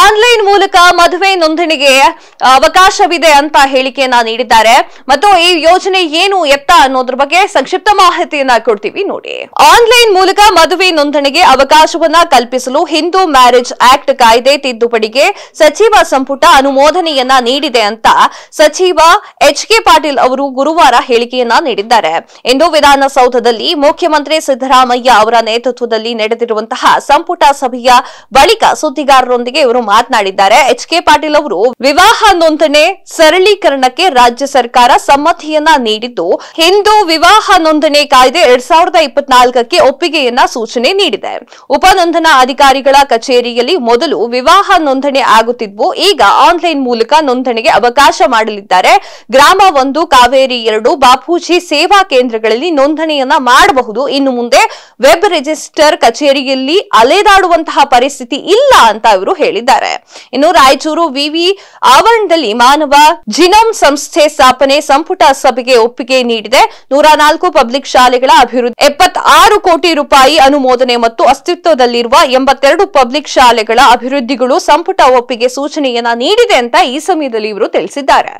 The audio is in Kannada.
ಆನ್ಲೈನ್ ಮೂಲಕ ಮದುವೆ ನೋಂದಣಿಗೆ ಅವಕಾಶವಿದೆ ಅಂತ ಹೇಳಿಕೆಯನ್ನ ನೀಡಿದ್ದಾರೆ ಮತ್ತು ಈ ಯೋಜನೆ ಏನು ಎತ್ತ ಅನ್ನೋದ್ರ ಬಗ್ಗೆ ಸಂಕ್ಷಿಪ್ತ ಮಾಹಿತಿಯನ್ನ ಕೊಡ್ತೀವಿ ನೋಡಿ ಆನ್ಲೈನ್ ಮೂಲಕ ಮದುವೆ ನೋಂದಣಿಗೆ ಅವಕಾಶವನ್ನ ಕಲ್ಪಿಸಲು ಹಿಂದೂ ಮ್ಯಾರೇಜ್ ಆಕ್ಟ್ ಕಾಯ್ದೆ ತಿದ್ದುಪಡಿಗೆ ಸಚಿವ ಸಂಪುಟ ಅನುಮೋದನೆಯನ್ನ ನೀಡಿದೆ ಅಂತ ಸಚಿವ ಎಚ್ ಕೆ ಪಾಟೀಲ್ ಅವರು ಗುರುವಾರ ಹೇಳಿಕೆಯನ್ನ ನೀಡಿದ್ದಾರೆ ಇಂದು ವಿಧಾನಸೌಧದಲ್ಲಿ ಮುಖ್ಯಮಂತ್ರಿ ಸಿದ್ದರಾಮಯ್ಯ ಅವರ ನೇತೃತ್ವದಲ್ಲಿ ನಡೆದಿರುವಂತಹ ಸಂಪುಟ ಸಭೆಯ ಬಳಿಕ ಸುದ್ದಿಗಾರರೊಂದಿಗೆ ಇವರು ಮಾತನಾಡಿದ್ದಾರೆ ಎಚ್ ಕೆ ಪಾಟೀಲ್ ಅವರು ವಿವಾಹ ನೋಂದಣಿ ಸರಳೀಕರಣಕ್ಕೆ ರಾಜ್ಯ ಸರ್ಕಾರ ಸಮ್ಮತಿಯನ್ನ ನೀಡಿದ್ದು ಹಿಂದೂ ವಿವಾಹ ನೋಂದಣಿ ಕಾಯ್ದೆ ಎರಡ್ ಸಾವಿರದ ಇಪ್ಪತ್ನಾಲ್ಕಕ್ಕೆ ಒಪ್ಪಿಗೆಯನ್ನ ಸೂಚನೆ ನೀಡಿದೆ ಉಪನೋಂದಣಾ ಅಧಿಕಾರಿಗಳ ಕಚೇರಿಯಲ್ಲಿ ಮೊದಲು ವಿವಾಹ ನೋಂದಣಿ ಆಗುತ್ತಿದ್ವು ಈಗ ಆನ್ಲೈನ್ ಮೂಲಕ ನೋಂದಣಿಗೆ ಅವಕಾಶ ಮಾಡಲಿದ್ದಾರೆ ಗ್ರಾಮ ಒಂದು ಕಾವೇರಿ ಎರಡು ಬಾಪೂಜಿ ಸೇವಾ ಕೇಂದ್ರಗಳಲ್ಲಿ ನೋಂದಣಿಯನ್ನ ಮಾಡಬಹುದು ಇನ್ನು ಮುಂದೆ ವೆಬ್ ರಿಜಿಸ್ಟರ್ ಕಚೇರಿಯಲ್ಲಿ ಅಲೆದಾಡುವಂತಹ ಪರಿಸ್ಥಿತಿ ಇಲ್ಲ ಅಂತ ಅವರು ಹೇಳಿದ್ದಾರೆ ಇನ್ನು ರಾಯಚೂರು ವಿವಿ ಆವರಣದಲ್ಲಿ ಮಾನವ ಜಿನಮ್ ಸಂಸ್ಥೆ ಸ್ಥಾಪನೆ ಸಂಪುಟ ಸಭೆಗೆ ಒಪ್ಪಿಗೆ ನೀಡಿದೆ ನೂರ ನಾಲ್ಕು ಪಬ್ಲಿಕ್ ಶಾಲೆಗಳ ಅಭಿವೃದ್ಧಿ ಎಪ್ಪತ್ತಾರು ಕೋಟಿ ರೂಪಾಯಿ ಅನುಮೋದನೆ ಮತ್ತು ಅಸ್ತಿತ್ವದಲ್ಲಿರುವ ಎಂಬತ್ತೆರಡು ಪಬ್ಲಿಕ್ ಶಾಲೆಗಳ ಅಭಿವೃದ್ಧಿಗಳು ಸಂಪುಟ ಒಪ್ಪಿಗೆ ಸೂಚನೆಯನ್ನ ನೀಡಿದೆ ಅಂತ ಈ ಸಮಯದಲ್ಲಿ ಇವರು ತಿಳಿಸಿದ್ದಾರೆ